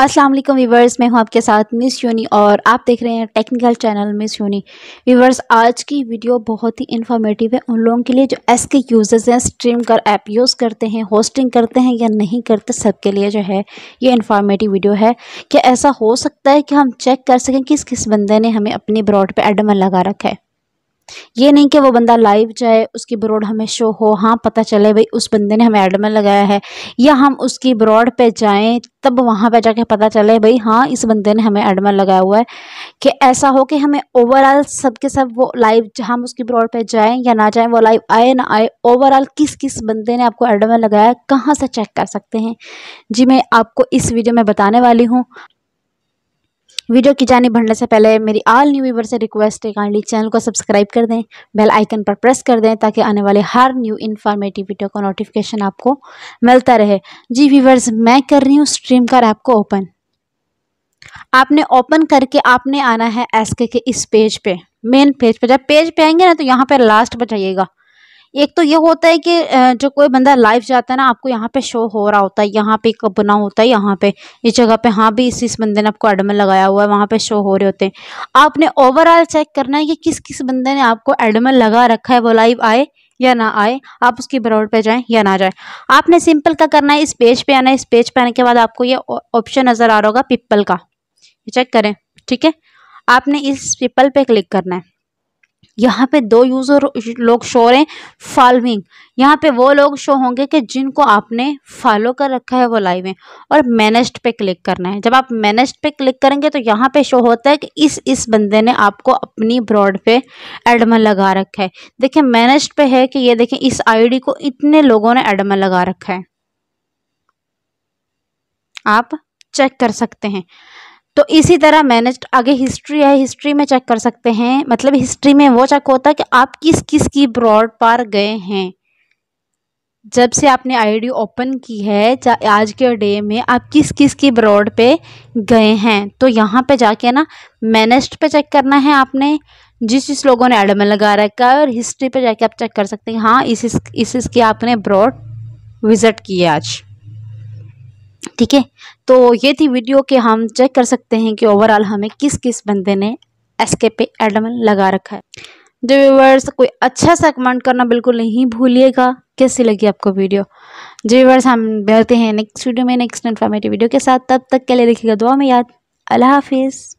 अस्सलाम वालेकुम व्यूवर्स मैं हूं आपके साथ मिस यूनी और आप देख रहे हैं टेक्निकल चैनल मिस यूनी वीवर्स आज की वीडियो बहुत ही इन्फॉर्मेटिव है उन लोगों के लिए जो एस के यूज़र्स हैं स्ट्रीम कर ऐप यूज़ करते हैं होस्टिंग करते हैं या नहीं करते सबके लिए जो है ये इन्फॉर्मेटिव वीडियो है क्या ऐसा हो सकता है कि हम चेक कर सकें किस किस बंदे ने हमें अपने ब्रॉड पर एडमन लगा रखा है ये नहीं कि वो बंदा लाइव जाए उसकी ब्रॉड हमें शो हो हाँ पता चले भाई उस बंदे ने हमें एड में लगाया है या हम उसकी ब्रॉड पे जाएं तब वहाँ पे जाके पता चले भाई हाँ इस बंदे ने हमें एड में लगाया हुआ है कि ऐसा हो कि हमें ओवरऑल सबके सब वो लाइव हम उसकी ब्रॉड पे जाएं या ना जाएं वो लाइव आए ना आए ओवरऑल किस किस बंदे ने आपको एड में लगाया कहाँ से चेक कर सकते हैं जी मैं आपको इस वीडियो में बताने वाली हूँ वीडियो की जाने बढ़ने से पहले मेरी ऑल न्यू व्यूवर से रिक्वेस्ट है काइंडली चैनल को सब्सक्राइब कर दें बेल आइकन पर प्रेस कर दें ताकि आने वाले हर न्यू इन्फॉर्मेटिव वीडियो का नोटिफिकेशन आपको मिलता रहे जी व्यूवर्स मैं कर रही हूँ स्ट्रीम कर ऐप को ओपन आपने ओपन करके आपने आना है एस के इस पेज पे मेन पेज पे जब पेज पे आएंगे ना तो यहाँ पर लास्ट पर जाइएगा एक तो ये होता है कि जो कोई बंदा लाइव जाता है ना आपको यहाँ पे शो हो रहा होता है यहाँ पे कब बना होता है यहाँ पे इस जगह पे हाँ भी इस इस बंदे ने आपको एडमिन लगाया हुआ है वहाँ पे शो हो रहे होते हैं आपने ओवरऑल चेक करना है कि किस किस बंदे ने आपको एडमिन लगा रखा है वो लाइव आए या ना आए आप उसकी ब्रॉड पे जाएं या ना जाएं आपने सिंपल का करना है इस पेज पे आना है इस पेज पे आने के बाद आपको ये ऑप्शन नज़र आ रहा होगा पिपल का चेक करें ठीक है आपने इस पिपल पे क्लिक करना है यहाँ पे दो यूजर लोग शो रहे फॉलोइंग यहाँ पे वो लोग शो होंगे कि जिनको आपने फॉलो कर रखा है वो लाइव में और मैनेज्ड पे क्लिक करना है जब आप मैनेज्ड पे क्लिक करेंगे तो यहाँ पे शो होता है कि इस इस बंदे ने आपको अपनी ब्रॉड पे एडमन लगा रखा है देखिए मैनेज्ड पे है कि ये देखें इस आईडी को इतने लोगों ने एडमन लगा रखा है आप चेक कर सकते हैं तो इसी तरह मैनेज आगे हिस्ट्री है हिस्ट्री में चेक कर सकते हैं मतलब हिस्ट्री में वो चेक होता है कि आप किस किस की ब्रॉड पार गए हैं जब से आपने आईडी ओपन की है आज के डे में आप किस किस की ब्रॉड पे गए हैं तो यहाँ पे जाके ना मैनेस्ट पे चेक करना है आपने जिस जिस लोगों ने एडमन लगा रखा है और हिस्ट्री पे जाके आप चेक कर सकते हैं हाँ इस इस इसकी आपने ब्रॉड विज़िट की है आज ठीक है तो ये थी वीडियो के हम चेक कर सकते हैं कि ओवरऑल हमें किस किस बंदे ने एसके पे एडम लगा रखा है जो व्यूवर्स कोई अच्छा सा कमेंट करना बिल्कुल नहीं भूलिएगा कैसी लगी आपको वीडियो जो व्यूवर्स हम बहते हैं नेक्स्ट वीडियो में नेक्स्ट इन्फॉर्मेटिव वीडियो के साथ तब तक के लिए देखिएगा दुआ में याद अल्लाह हाफिज़